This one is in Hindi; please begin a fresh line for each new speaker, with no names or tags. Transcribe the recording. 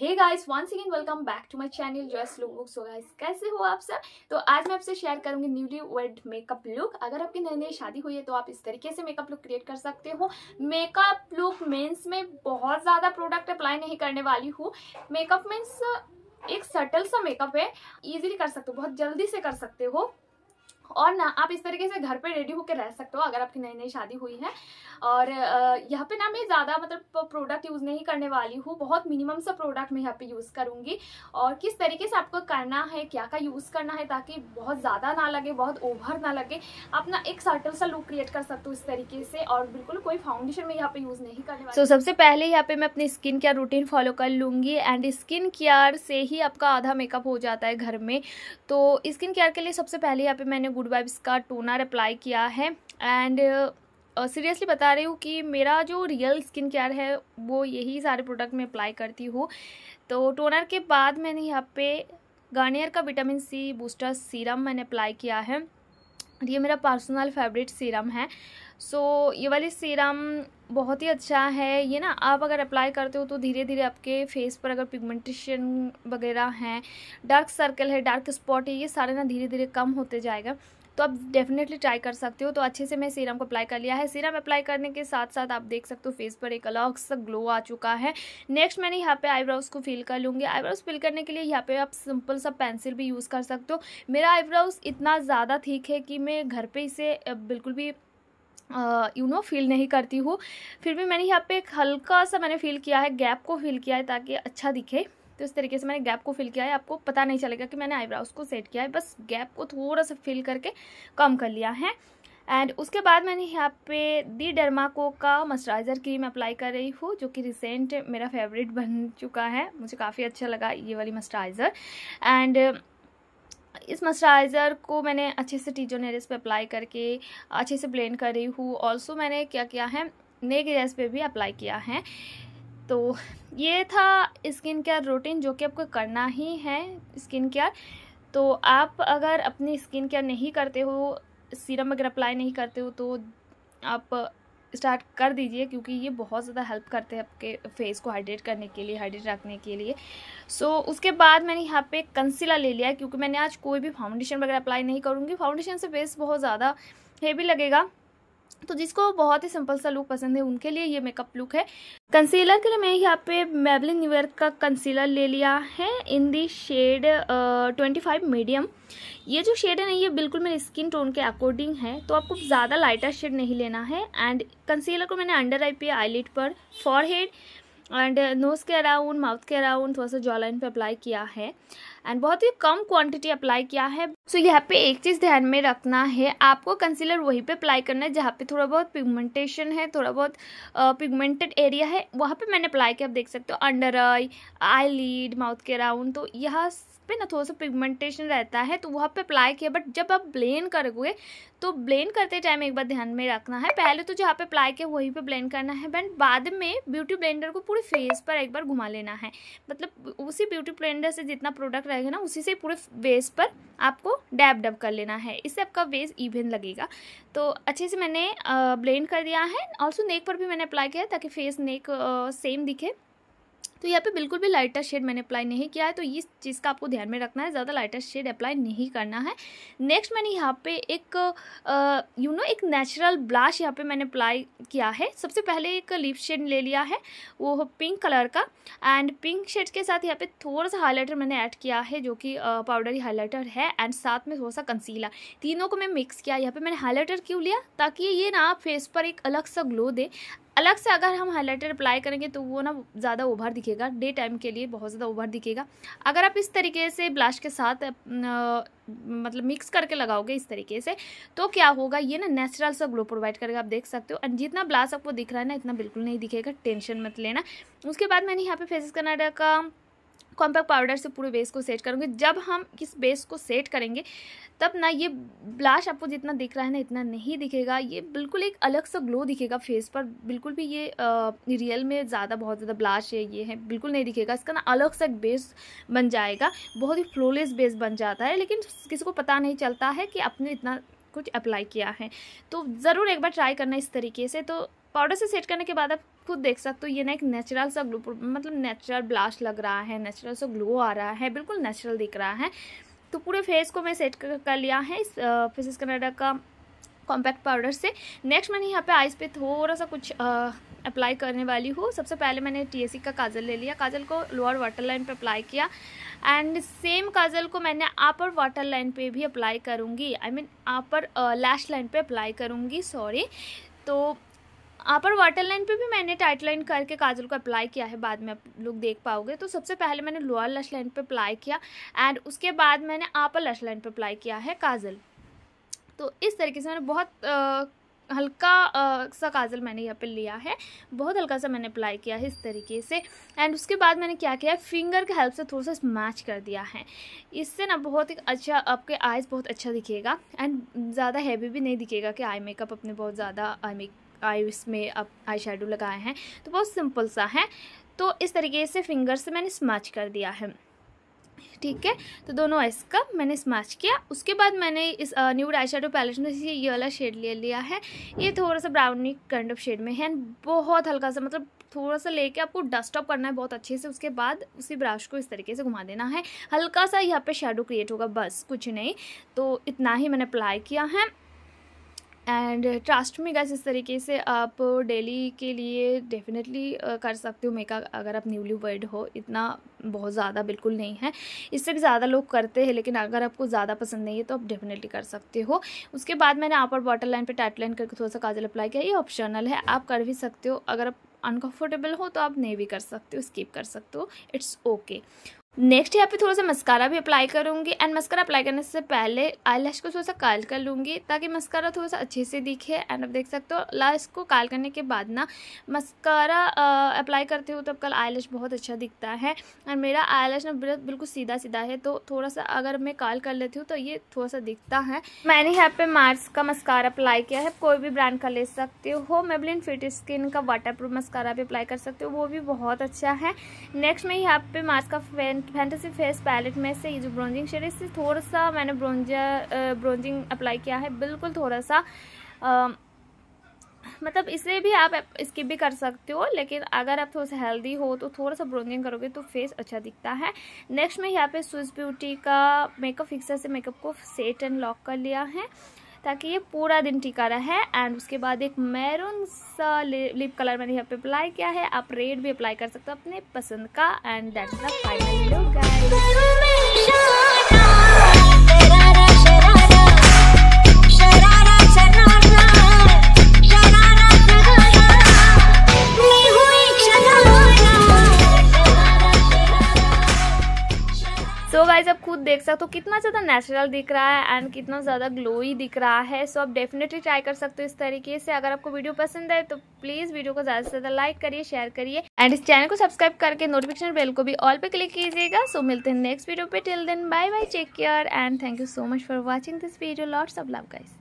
hey guys once again welcome back to my channel Joy Look Book so guys कैसे हो आप सब तो आज मैं आपसे शेयर करूंगी न्यूली वेड मेकअप लुक अगर आपकी नई नई शादी हुई है तो आप इस तरीके से मेकअप लुक क्रिएट कर सकते हो मेकअप लुक मेंस में बहुत ज़्यादा प्रोडक्ट अप्लाई नहीं करने वाली हूँ मेकअप मीन्स एक सटल सा मेकअप है इजीली कर सकते हो बहुत जल्दी से कर सकते हो और ना आप इस तरीके से घर पे रेडी होकर रह सकते हो अगर आपकी नई नई शादी हुई है और यहाँ पे ना मैं ज़्यादा मतलब प्रोडक्ट यूज़ नहीं करने वाली हूँ बहुत मिनिमम सा प्रोडक्ट मैं यहाँ पे यूज़ करूँगी और किस तरीके से आपको करना है क्या का यूज़ करना है ताकि बहुत ज़्यादा ना लगे बहुत ओवर ना लगे आप ना एक सर्टल सा लुक क्रिएट कर सकते हो इस तरीके से और बिल्कुल कोई फाउंडेशन में यहाँ पर यूज़ नहीं करने वाली सो so, सबसे पहले यहाँ पर मैं अपनी स्किन केयर रूटीन फॉलो कर लूँगी एंड स्किन केयर से ही आपका आधा मेकअप हो जाता है घर में तो स्किन केयर के लिए सबसे पहले यहाँ पर मैंने गुड वाइब्स का टोनर अप्लाई किया है एंड सीरियसली uh, बता रही हूँ कि मेरा जो रियल स्किन केयर है वो यही सारे प्रोडक्ट में अप्लाई करती हूँ तो टोनर के बाद मैंने यहाँ पे गार्नियर का विटामिन सी बूस्टर सीरम मैंने अप्लाई किया है ये मेरा पर्सनल फेवरेट सीरम है सो so, ये वाली सीरम बहुत ही अच्छा है ये ना आप अगर अप्लाई करते हो तो धीरे धीरे आपके फेस पर अगर पिगमेंटेशन वगैरह हैं डार्क सर्कल है डार्क स्पॉट है ये सारे ना धीरे धीरे कम होते जाएगा तो आप डेफिनेटली ट्राई कर सकते हो तो अच्छे से मैं सीरम को अप्लाई कर लिया है सीरम अप्लाई करने के साथ साथ आप देख सकते हो फेस पर एक अलग सा ग्लो आ चुका है नेक्स्ट मैंने यहाँ पे आईब्राउज को फिल कर लूँगी आईब्राउज फिल करने के लिए यहाँ पे आप सिंपल सा पेंसिल भी यूज़ कर सकते हो मेरा आईब्राउज इतना ज़्यादा ठीक है कि मैं घर पर इसे बिल्कुल भी यू नो फील नहीं करती हूँ फिर भी मैंने यहाँ पे एक हल्का सा मैंने फील किया है गैप को फील किया है ताकि अच्छा दिखे तो इस तरीके से मैंने गैप को फिल किया है आपको पता नहीं चलेगा कि मैंने आईब्राउज को सेट किया है बस गैप को थोड़ा सा फिल करके कम कर लिया है एंड उसके बाद मैंने यहाँ पे दी डर्माको का मॉइस्चराइज़र क्रीम अप्लाई कर रही हूँ जो कि रिसेंट मेरा फेवरेट बन चुका है मुझे काफ़ी अच्छा लगा ये वाली मॉइस्चराइज़र एंड इस मॉइस्चराइज़र को मैंने अच्छे से टीजो नेरिस पे अप्लाई करके अच्छे से ब्लेंड कर रही हूँ ऑल्सो मैंने क्या किया है नेक एरियाज पे भी अप्लाई किया है तो ये था स्किन केयर रूटीन जो कि आपको करना ही है स्किन केयर तो आप अगर अपनी स्किन केयर नहीं करते हो सीरम वगैरह अप्लाई नहीं करते हो तो आप स्टार्ट कर दीजिए क्योंकि ये बहुत ज़्यादा हेल्प करते हैं आपके फेस को हाइड्रेट करने के लिए हाइड्रेट रखने के लिए सो so, उसके बाद मैंने यहाँ पे कंसीलर ले लिया क्योंकि मैंने आज कोई भी फाउंडेशन वगैरह अप्लाई नहीं करूँगी फाउंडेशन से फेस बहुत ज़्यादा हेवी लगेगा तो जिसको बहुत ही सिंपल सा लुक पसंद है उनके लिए ये मेकअप लुक है कंसीलर के लिए मैं यहाँ पे मेबलिन न्यूयर्क का कंसीलर ले लिया है in the shade twenty five medium ये जो शेड है ना ये बिल्कुल मेरे स्किन टोन के अकॉर्डिंग है तो आपको ज़्यादा लाइटर शेड नहीं लेना है एंड कंसीलर को मैंने अंडर आई पे आईलिट पर forehead and nose uh, के अराउंड माउथ के अराउंड थोड़ा सा जॉ लाइन पर अप्लाई किया है एंड बहुत ही कम क्वांटिटी अप्लाई किया है सो so, यहाँ पे एक चीज़ ध्यान में रखना है आपको कंसीलर वहीं पे अप्लाई करना है जहाँ पे थोड़ा बहुत पिगमेंटेशन है थोड़ा बहुत पिगमेंटेड एरिया है वहाँ पे मैंने अप्लाई किया आप देख सकते हो under eye eyelid mouth के अराउंड तो यह पे ना थोड़ा सा पिगमेंटेशन रहता है तो वहाँ पे अप्लाई किया बट जब आप ब्लेंड करोगे तो ब्लेंड करते टाइम एक बार ध्यान में रखना है पहले तो जहाँ पे अप्लाई किया वहीं पे ब्लेंड करना है बट बाद में ब्यूटी ब्लेंडर को पूरे फेस पर एक बार घुमा लेना है मतलब उसी ब्यूटी ब्लेंडर से जितना प्रोडक्ट रहेगा ना उसी से पूरे फेस पर आपको डैब डब कर लेना है इससे आपका फेस इवन लगेगा तो अच्छे से मैंने ब्लेंड कर दिया है ऑल्सो नेक पर भी मैंने अप्लाई किया ताकि फेस नेक सेम दिखे तो यहाँ पे बिल्कुल भी लाइटर शेड मैंने अप्लाई नहीं किया है तो इस चीज़ का आपको ध्यान में रखना है ज़्यादा लाइटर शेड अप्लाई नहीं करना है नेक्स्ट मैंने यहाँ पे एक यू नो एक नेचुरल ब्लाश यहाँ पे मैंने अप्लाई किया है सबसे पहले एक लिप शेड ले लिया है वो पिंक कलर का एंड पिंक शेड के साथ यहाँ पे थोड़ा सा हाईलाइटर मैंने ऐड किया है जो कि पाउडरी हाईलाइटर है एंड साथ में थोड़ा सा कंसीलर तीनों को मैं मिक्स किया यहाँ पर मैंने हाईलाइटर क्यों लिया ताकि ये ना फेस पर एक अलग सा ग्लो दे अलग से अगर हम हाईलाइटर अप्लाई करेंगे तो वो ना ज़्यादा ओभर दिखेगा डे टाइम के लिए बहुत ज़्यादा ओभर दिखेगा अगर आप इस तरीके से ब्लश के साथ मतलब मिक्स करके लगाओगे इस तरीके से तो क्या होगा ये ना नेचुरल सा ग्लो प्रोवाइड करेगा आप देख सकते हो और जितना ब्लास आपको दिख रहा है ना इतना बिल्कुल नहीं दिखेगा टेंशन मत लेना उसके बाद मैंने यहाँ पे फेसिस कनाडा का कॉम्पैक्ट पाउडर से पूरे बेस को सेट करूँगी जब हम इस बेस को सेट करेंगे तब ना ये ब्लाश आपको जितना दिख रहा है ना इतना नहीं दिखेगा ये बिल्कुल एक अलग सा ग्लो दिखेगा फेस पर बिल्कुल भी ये आ, रियल में ज़्यादा बहुत ज़्यादा ब्लाश है ये है बिल्कुल नहीं दिखेगा इसका ना अलग सा बेस बन जाएगा बहुत ही फ्लोलेस बेस बन जाता है लेकिन किसी को पता नहीं चलता है कि आपने इतना कुछ अप्लाई किया है तो ज़रूर एक बार ट्राई करना इस तरीके से तो पाउडर से सेट करने के बाद आप खुद देख सकते हो ये ना एक नेचुरल सा ग्लो मतलब नेचुरल ब्लास्ट लग रहा है नेचुरल सा ग्लो आ रहा है बिल्कुल नेचुरल दिख रहा है तो पूरे फेस को मैं सेट कर, लिया है इस फेसिस कनाडा का कॉम्पैक्ट पाउडर से नेक्स्ट मैंने यहाँ पे आइस पे थोड़ा सा कुछ अप्लाई करने वाली हूँ सबसे पहले मैंने टीएससी का काजल ले लिया काजल को लोअर वाटर लाइन पे अप्लाई किया एंड सेम काजल को मैंने अपर वाटर लाइन पे भी अप्लाई करूँगी I mean upper lash line पे अप्लाई करूँगी सॉरी तो आप पर वाटर लाइन पे भी मैंने टाइट लाइन करके काजल को अप्लाई किया है बाद में आप लोग देख पाओगे तो सबसे पहले मैंने लोअर लश लाइन पे अप्लाई किया एंड उसके बाद मैंने अपर लश लाइन पे अप्लाई किया है काजल तो इस तरीके से मैंने बहुत आ, हल्का आ, सा काजल मैंने यहाँ पे लिया है बहुत हल्का सा मैंने अप्लाई किया है इस तरीके से एंड उसके बाद मैंने क्या किया फिंगर के हेल्प से थोड़ा सा मैच कर दिया है इससे ना बहुत ही अच्छा आपके आईज़ बहुत अच्छा दिखेगा एंड ज़्यादा हैवी भी नहीं दिखेगा कि आई मेकअप अपने बहुत ज़्यादा आई मेक आई उसमें अब आई शेडो लगाए हैं तो बहुत सिंपल सा है तो इस तरीके से फिंगर से मैंने स्मैच कर दिया है ठीक है तो दोनों आइस का मैंने स्मैच किया उसके बाद मैंने इस न्यूड आई शेडो पैलेट में से ये वाला शेड ले लिया है ये थोड़ा सा ब्राउनी काइंड ऑफ शेड में है बहुत हल्का सा मतलब थोड़ा सा लेके आपको डस्ट अप करना है बहुत अच्छे से उसके बाद उसी ब्रश को इस तरीके से घुमा देना है हल्का सा यहाँ पे शेडो क्रिएट होगा बस कुछ नहीं तो इतना ही मैंने अप्लाई किया है एंड ट्रस्ट में गैस इस तरीके से आप डेली के लिए डेफिनेटली uh, कर सकते हो मेकअप अगर आप न्यूली वर्ड हो इतना बहुत ज़्यादा बिल्कुल नहीं है इससे भी ज़्यादा लोग करते हैं लेकिन अगर आपको ज़्यादा पसंद नहीं है तो आप डेफिनेटली कर सकते हो उसके बाद मैंने और बॉटर लाइन पर टाइट लाइन करके थोड़ा सा काजल अप्लाई किया ये ऑप्शनल है आप कर भी सकते हो अगर आप अनकम्फर्टेबल हो तो आप नहीं भी कर सकते हो स्कीप कर सकते हो इट्स ओके नेक्स्ट यहाँ पे थोड़ा सा मस्कारा भी अप्लाई करूँगी एंड मस्कारा अप्लाई करने से पहले आई को थोड़ा सा काल कर लूँगी ताकि मस्कारा थोड़ा सा अच्छे से दिखे एंड आप देख सकते हो लाश को काल करने के बाद ना मस्कारा अप्लाई करते हो तो कल आई बहुत अच्छा दिखता है एंड मेरा आई ना बिल्कुल सीधा सीधा है तो थोड़ा सा अगर मैं काल कर लेती हूँ तो ये थोड़ा सा दिखता है मैंने यहाँ पर मार्स का मस्कारा अप्लाई किया है कोई भी ब्रांड का ले सकते हो मेबलिन फिट स्किन का वाटर प्रूफ भी अप्लाई कर सकते हो वो भी बहुत अच्छा है नेक्स्ट मैं यहाँ पर मार्स का फैन फैंटेसी फेस पैलेट में से ये जो ब्रॉन्जिंग शेड है इससे थोड़ा सा मैंने ब्रॉन्जर ब्रॉन्जिंग अप्लाई किया है बिल्कुल थोड़ा सा आ, मतलब इसलिए भी आप स्किप भी कर सकते हो लेकिन अगर आप थोड़ा सा हेल्दी हो तो थोड़ा सा ब्रोंजिंग करोगे तो फेस अच्छा दिखता है नेक्स्ट में यहाँ पे स्विस ब्यूटी का मेकअप फिक्सर से मेकअप को सेट एंड लॉक कर लिया है ताकि ये पूरा दिन टिका रहे एंड उसके बाद एक मैरून सा लिप कलर मैंने यहाँ पे अप्लाई किया है आप रेड भी अप्लाई कर सकते हो अपने पसंद का and that's the final look guys देख सकते हो कितना ज़्यादा नेचुरल दिख रहा है एंड कितना ज़्यादा ग्लोई दिख रहा है सो आप डेफिनेटली ट्राई कर सकते हो इस तरीके से अगर आपको वीडियो पसंद आए तो प्लीज़ वीडियो को ज़्यादा से ज़्यादा लाइक करिए शेयर करिए एंड इस चैनल को सब्सक्राइब करके नोटिफिकेशन बेल को भी ऑल पे क्लिक कीजिएगा सो मिलते हैं नेक्स्ट वीडियो पे till then bye bye take care and thank you so much for watching this video lots of love guys